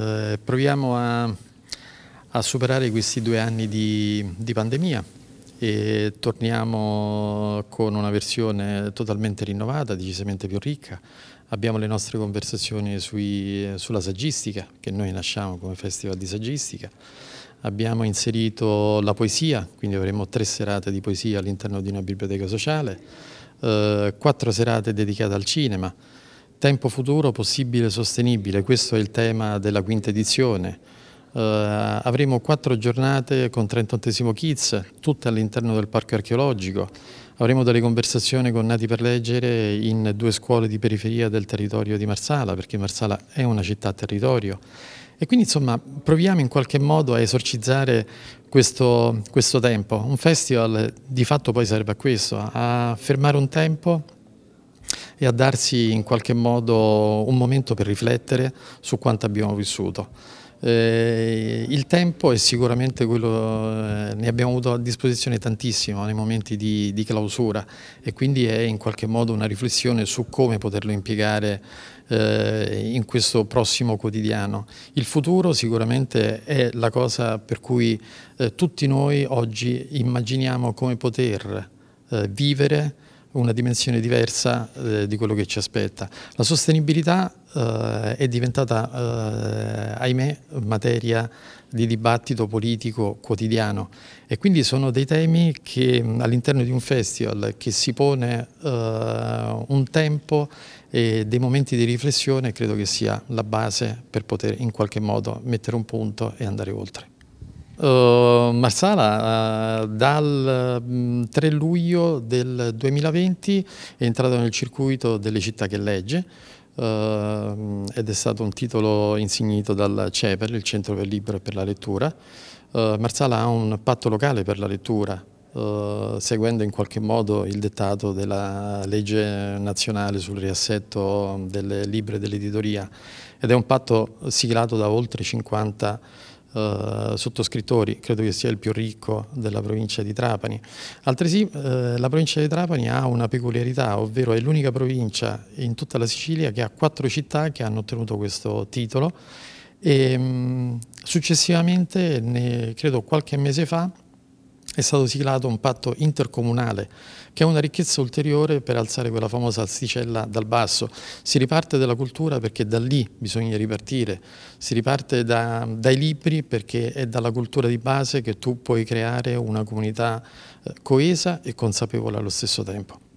Eh, proviamo a, a, superare questi due anni di, di pandemia e torniamo con una versione totalmente rinnovata, decisamente più ricca. Abbiamo le nostre conversazioni sui, sulla saggistica, che noi nasciamo come festival di saggistica. Abbiamo inserito la poesia, quindi avremo tre serate di poesia all'interno di una biblioteca sociale, eh, quattro serate dedicate al cinema, Tempo futuro possibile e sostenibile, questo è il tema della quinta edizione. Eh, avremo quattro giornate con 38 Kids, tutte all'interno del parco archeologico. Avremo delle conversazioni con Nati per Leggere in due scuole di periferia del territorio di Marsala, perché Marsala è una città territorio. E quindi insomma proviamo in qualche modo a esorcizzare questo, questo tempo. Un festival di fatto poi serve a questo, a fermare un tempo e a darsi in qualche modo un momento per riflettere su quanto abbiamo vissuto. Eh, il tempo è sicuramente quello, eh, ne abbiamo avuto a disposizione tantissimo nei momenti di, di, clausura e quindi è in qualche modo una riflessione su come poterlo impiegare eh, in questo prossimo quotidiano. Il futuro sicuramente è la cosa per cui eh, tutti noi oggi immaginiamo come poter eh, vivere una dimensione diversa eh, di quello che ci aspetta. La sostenibilità eh, è diventata, eh, ahimè, materia di dibattito politico quotidiano e quindi sono dei temi che all'interno di un festival che si pone eh, un tempo e dei momenti di riflessione credo che sia la base per poter in qualche modo mettere un punto e andare oltre. Eh, Marsala uh, dal 3 mm, luglio del 2020 è entrato nel circuito delle città che legge uh, ed è stato un titolo insignito dal CEPER, il Centro per il Libro e per la Lettura. Marsala ha un patto locale per la lettura, seguendo in qualche modo il dettato della legge nazionale sul riassetto delle libre dell'editoria ed è un patto siglato da oltre 50 eh, sottoscrittori, credo che sia il più ricco della provincia di Trapani. Altresì eh, la provincia di Trapani ha una peculiarità, ovvero è l'unica provincia in tutta la Sicilia che ha quattro città che hanno ottenuto questo titolo e mh, mm, successivamente, ne, credo qualche mese fa, è stato siglato un patto intercomunale che è una ricchezza ulteriore per alzare quella famosa asticella dal basso. Si riparte dalla cultura perché da lì bisogna ripartire, si riparte da, dai libri perché è dalla cultura di base che tu puoi creare una comunità eh, coesa e consapevole allo stesso tempo.